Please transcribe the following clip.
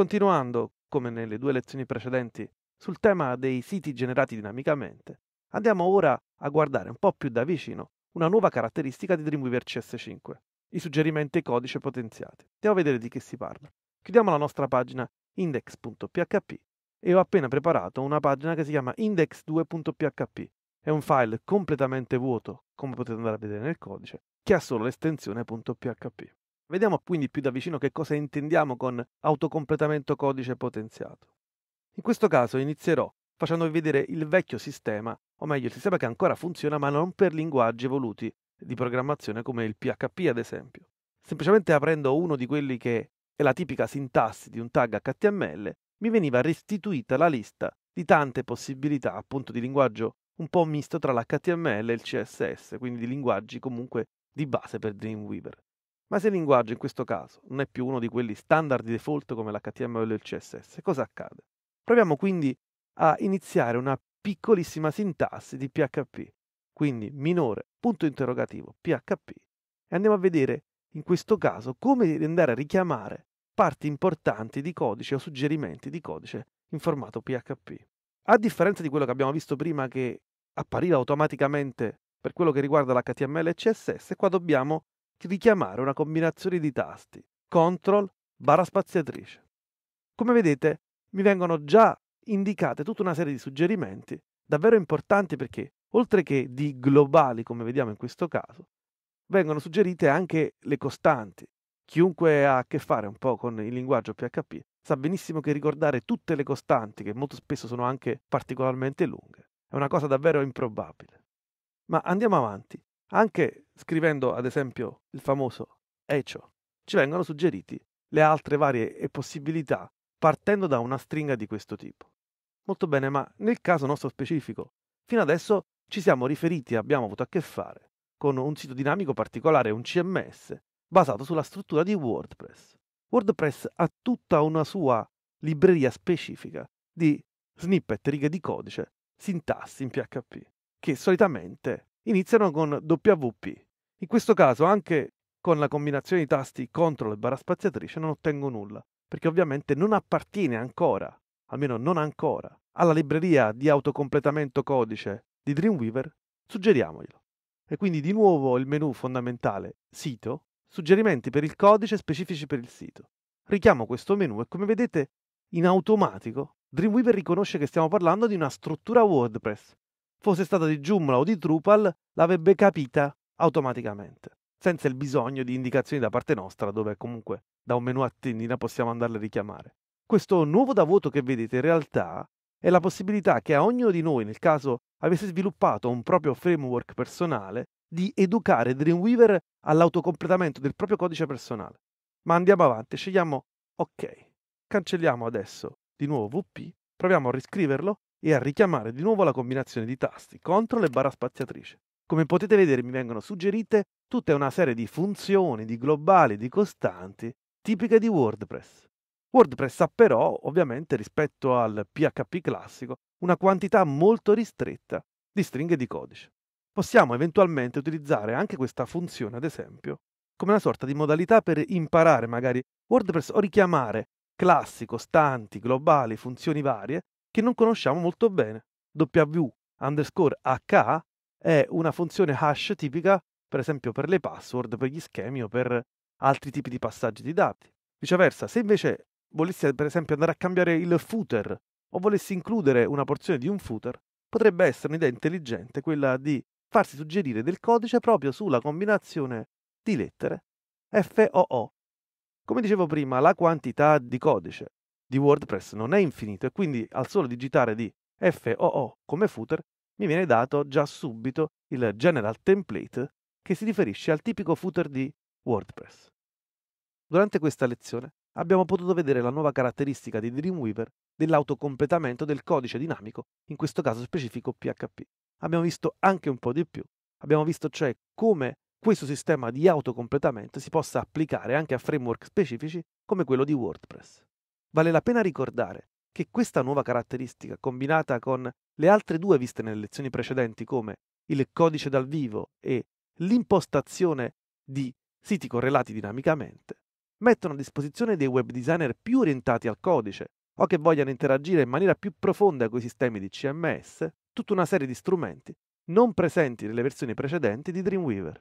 Continuando, come nelle due lezioni precedenti, sul tema dei siti generati dinamicamente, andiamo ora a guardare un po' più da vicino una nuova caratteristica di Dreamweaver CS5, i suggerimenti e codice potenziati. Andiamo a vedere di che si parla. Chiudiamo la nostra pagina index.php e ho appena preparato una pagina che si chiama index2.php. È un file completamente vuoto, come potete andare a vedere nel codice, che ha solo l'estensione.php. Vediamo quindi più da vicino che cosa intendiamo con autocompletamento codice potenziato. In questo caso inizierò facendovi vedere il vecchio sistema, o meglio il sistema che ancora funziona ma non per linguaggi evoluti di programmazione come il PHP ad esempio. Semplicemente aprendo uno di quelli che è la tipica sintassi di un tag HTML, mi veniva restituita la lista di tante possibilità appunto di linguaggio un po' misto tra l'HTML e il CSS, quindi di linguaggi comunque di base per Dreamweaver. Ma se il linguaggio in questo caso non è più uno di quelli standard di default come l'HTML e il CSS, cosa accade? Proviamo quindi a iniziare una piccolissima sintassi di PHP, quindi minore, punto interrogativo, PHP, e andiamo a vedere in questo caso come andare a richiamare parti importanti di codice o suggerimenti di codice in formato PHP. A differenza di quello che abbiamo visto prima che appariva automaticamente per quello che riguarda l'HTML e CSS, qua dobbiamo richiamare una combinazione di tasti, CTRL, barra spaziatrice. Come vedete, mi vengono già indicate tutta una serie di suggerimenti davvero importanti perché, oltre che di globali, come vediamo in questo caso, vengono suggerite anche le costanti. Chiunque ha a che fare un po' con il linguaggio PHP sa benissimo che ricordare tutte le costanti, che molto spesso sono anche particolarmente lunghe, è una cosa davvero improbabile. Ma andiamo avanti anche scrivendo, ad esempio, il famoso echo, ci vengono suggeriti le altre varie possibilità partendo da una stringa di questo tipo. Molto bene, ma nel caso nostro specifico, fino adesso ci siamo riferiti abbiamo avuto a che fare con un sito dinamico particolare, un CMS, basato sulla struttura di WordPress. WordPress ha tutta una sua libreria specifica di snippet, righe di codice, sintassi in PHP, che solitamente iniziano con WP. In questo caso anche con la combinazione di tasti CTRL e barra spaziatrice non ottengo nulla, perché ovviamente non appartiene ancora, almeno non ancora, alla libreria di autocompletamento codice di Dreamweaver, suggeriamoglielo. E quindi di nuovo il menu fondamentale Sito, suggerimenti per il codice specifici per il sito. Richiamo questo menu e come vedete in automatico Dreamweaver riconosce che stiamo parlando di una struttura WordPress fosse stata di Joomla o di Drupal, l'avrebbe capita automaticamente, senza il bisogno di indicazioni da parte nostra, dove comunque da un menu a tendina possiamo andarle a richiamare. Questo nuovo da voto che vedete in realtà è la possibilità che a ognuno di noi, nel caso avesse sviluppato un proprio framework personale, di educare Dreamweaver all'autocompletamento del proprio codice personale. Ma andiamo avanti, scegliamo OK. Cancelliamo adesso di nuovo VP, proviamo a riscriverlo e a richiamare di nuovo la combinazione di tasti CTRL e barra spaziatrice. Come potete vedere mi vengono suggerite tutta una serie di funzioni, di globali, di costanti tipiche di WordPress. WordPress ha però, ovviamente rispetto al PHP classico, una quantità molto ristretta di stringhe di codice. Possiamo eventualmente utilizzare anche questa funzione, ad esempio, come una sorta di modalità per imparare magari WordPress o richiamare classi, costanti, globali, funzioni varie che non conosciamo molto bene. W underscore H è una funzione hash tipica, per esempio, per le password, per gli schemi o per altri tipi di passaggi di dati. Viceversa, se invece volessi, per esempio, andare a cambiare il footer o volessi includere una porzione di un footer, potrebbe essere un'idea intelligente quella di farsi suggerire del codice proprio sulla combinazione di lettere FOO. Come dicevo prima, la quantità di codice di WordPress non è infinito e quindi al solo digitare di FOO come footer mi viene dato già subito il general template che si riferisce al tipico footer di WordPress. Durante questa lezione abbiamo potuto vedere la nuova caratteristica di Dreamweaver dell'autocompletamento del codice dinamico, in questo caso specifico PHP. Abbiamo visto anche un po' di più, abbiamo visto cioè come questo sistema di autocompletamento si possa applicare anche a framework specifici come quello di WordPress. Vale la pena ricordare che questa nuova caratteristica, combinata con le altre due viste nelle lezioni precedenti, come il codice dal vivo e l'impostazione di siti correlati dinamicamente, mettono a disposizione dei web designer più orientati al codice o che vogliano interagire in maniera più profonda con i sistemi di CMS tutta una serie di strumenti non presenti nelle versioni precedenti di Dreamweaver.